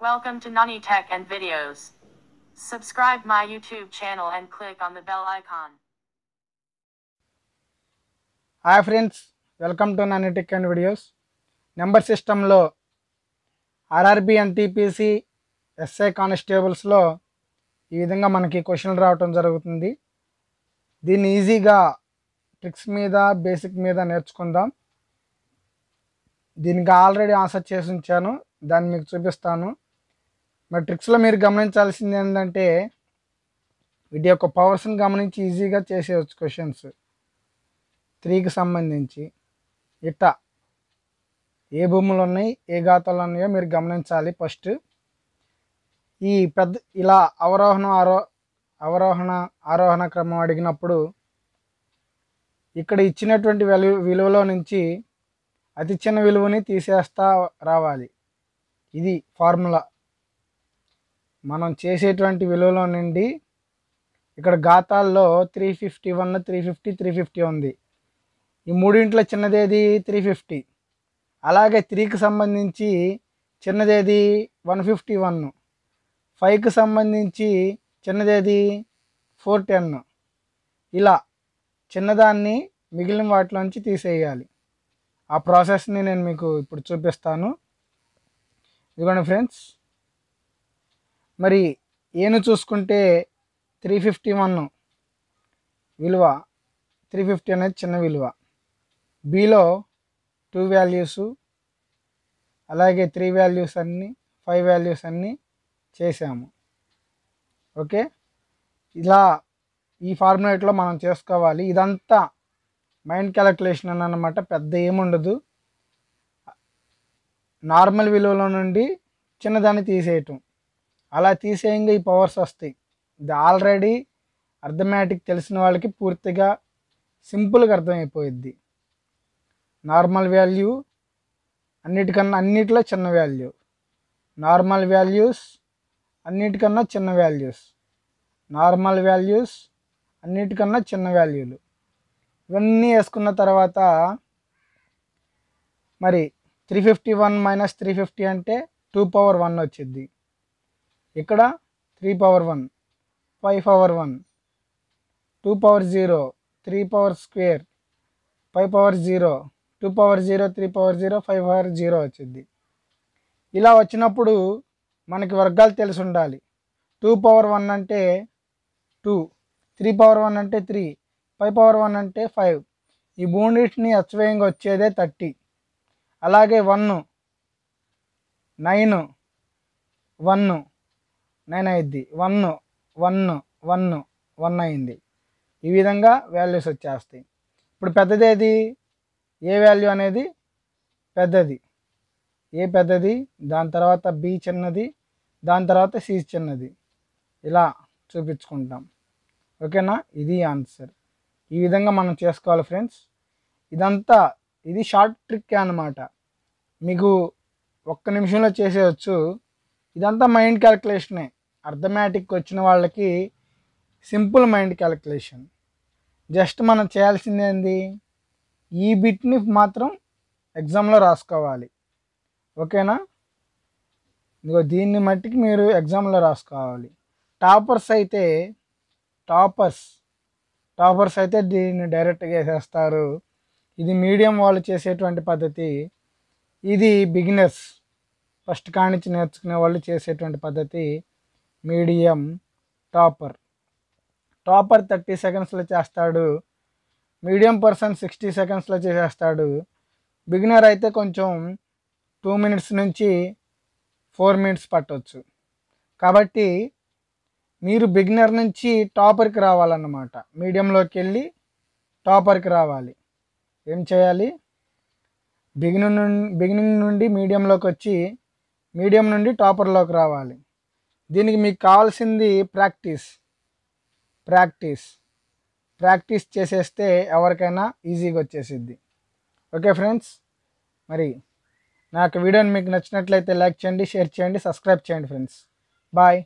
Welcome to Nani Tech and Videos. Subscribe my YouTube channel and click on the bell icon. Hi friends welcome to Nani tech and videos number సిస్టంలో RRB and TPC SI కానిస్టేబుల్స్లో ఈ విధంగా మనకి క్వశ్చన్లు రావటం జరుగుతుంది దీన్ని ఈజీగా ట్రిక్స్ మీద బేసిక్ మీద నేర్చుకుందాం దీనికి ఆల్రెడీ ఆన్సర్ చేసి ఉంచాను దాన్ని మీకు చూపిస్తాను మరి ట్రిక్స్లో మీరు గమనించాల్సింది ఏంటంటే వీటి యొక్క పవర్స్ని గమనించి ఈజీగా చేసేయచ్చు క్వశ్చన్స్ త్రీకి సంబంధించి ఇట్ట ఏ భూములు ఉన్నాయి ఏ గాతాలు ఉన్నాయో మీరు గమనించాలి ఫస్ట్ ఈ పెద్ద ఇలా అవరోహణ ఆరో అవరోహణ ఆరోహణ క్రమం అడిగినప్పుడు ఇక్కడ ఇచ్చినటువంటి విలువ విలువలో నుంచి అతి చిన్న విలువని తీసేస్తా రావాలి ఇది ఫార్ములా మనం చేసేటువంటి విలువలో నుండి ఇక్కడ గాతాల్లో three fifty one three fifty three fifty ఉంది ఈ మూడింట్లో చిన్నదేది త్రీ ఫిఫ్టీ అలాగే త్రీకి సంబంధించి చిన్నదేది వన్ ఫిఫ్టీ వన్ ఫైవ్కి సంబంధించి చిన్నదేది ఫోర్ టెన్ ఇలా చిన్నదాన్ని మిగిలిన వాటిలోంచి తీసేయాలి ఆ ప్రాసెస్ని నేను మీకు ఇప్పుడు చూపిస్తాను ఇదిగోండి ఫ్రెండ్స్ మరి ఏను చూసుకుంటే త్రీ ఫిఫ్టీ వన్ విలువ త్రీ ఫిఫ్టీ అనేది చిన్న విలువ బిలో టూ వాల్యూస్ అలాగే త్రీ వాల్యూస్ అన్నీ ఫైవ్ వాల్యూస్ అన్నీ చేసాము ఓకే ఇలా ఈ ఫార్ములేట్లో మనం చేసుకోవాలి ఇదంతా మైండ్ క్యాలకులేషన్ అని అనమాట పెద్ద ఏముండదు నార్మల్ విలువలో నుండి చిన్నదాన్ని తీసేయటం అలా తీసేయంగా ఈ పవర్స్ వస్తాయి ఇది ఆల్రెడీ అర్థమేటిక్ తెలిసిన వాళ్ళకి పూర్తిగా సింపుల్గా అర్థమైపోయిద్ది నార్మల్ వాల్యూ అన్నిటికన్నా అన్నిటిలో చిన్న వాల్యూ నార్మల్ వాల్యూస్ అన్నిటికన్నా చిన్న వాల్యూస్ నార్మల్ వాల్యూస్ అన్నిటికన్నా చిన్న వాల్యూలు ఇవన్నీ వేసుకున్న తర్వాత మరి three fifty one minus three fifty అంటే టూ పవర్ వన్ వచ్చింది ఇక్కడ three power one five power one two power zero three power square five power zero two power zero three power zero five power zero వచ్చింది ఇలా వచ్చినప్పుడు మనకి వర్గాలు తెలిసి ఉండాలి టూ పవర్ వన్ అంటే టూ త్రీ పవర్ వన్ అంటే three five power one అంటే ఫైవ్ ఈ మూడింటిని అచ్చవేయంగా వచ్చేదే థర్టీ అలాగే వన్ నైన్ వన్ నైన్ అయింది వన్ వన్ వన్ వన్ అయింది ఈ విధంగా వాల్యూస్ వచ్చేస్తాయి ఇప్పుడు పెద్దది ఏది ఏ వాల్యూ అనేది పెద్దది ఏ పెద్దది దాని తర్వాత బి చిన్నది దాని తర్వాత సి చిన్నది ఇలా చూపించుకుంటాం ఓకేనా ఇది ఆన్సర్ ఈ విధంగా మనం చేసుకోవాలి ఫ్రెండ్స్ ఇదంతా ఇది షార్ట్ ట్రిక్ అనమాట మీకు ఒక్క నిమిషంలో చేసేయచ్చు ఇదంతా మైండ్ క్యాల్కులేషనే అర్థమాటిక్ వచ్చిన వాళ్ళకి సింపుల్ మైండ్ క్యాలిక్యులేషన్ జస్ట్ మనం చేయాల్సింది ఏంది ఈ బిట్ని మాత్రం ఎగ్జామ్లో రాసుకోవాలి ఓకేనా ఇదిగో దీన్ని మట్టికి మీరు ఎగ్జామ్లో రాసుకోవాలి టాపర్స్ అయితే టాపర్స్ టాపర్స్ అయితే దీన్ని డైరెక్ట్గా వేసేస్తారు ఇది మీడియం వాళ్ళు చేసేటువంటి పద్ధతి ఇది బిగినర్స్ ఫస్ట్ కానించి నేర్చుకునే వాళ్ళు చేసేటువంటి పద్ధతి మీడియం టాపర్ టాపర్ థర్టీ సెకండ్స్లో చేస్తాడు మీడియం పర్సన్ సిక్స్టీ సెకండ్స్లో చేసేస్తాడు బిగినర్ అయితే కొంచెం టూ మినిట్స్ నుంచి ఫోర్ మినిట్స్ పట్టవచ్చు కాబట్టి మీరు బిగినర్ నుంచి టాపర్కి రావాలన్నమాట మీడియంలోకి వెళ్ళి టాపర్కి రావాలి ఏం చేయాలి బిగినింగ్ నుండి బిగినింగ్ నుండి మీడియంలోకి వచ్చి మీడియం నుండి టాపర్లోకి రావాలి దీనికి మీకు కావాల్సింది ప్రాక్టీస్ ప్రాక్టీస్ ప్రాక్టీస్ చేసేస్తే ఎవరికైనా ఈజీగా వచ్చేసిద్ది ఓకే ఫ్రెండ్స్ మరి నాకు వీడియోని మీకు నచ్చినట్లయితే లైక్ చేయండి షేర్ చేయండి సబ్స్క్రైబ్ చేయండి ఫ్రెండ్స్ బాయ్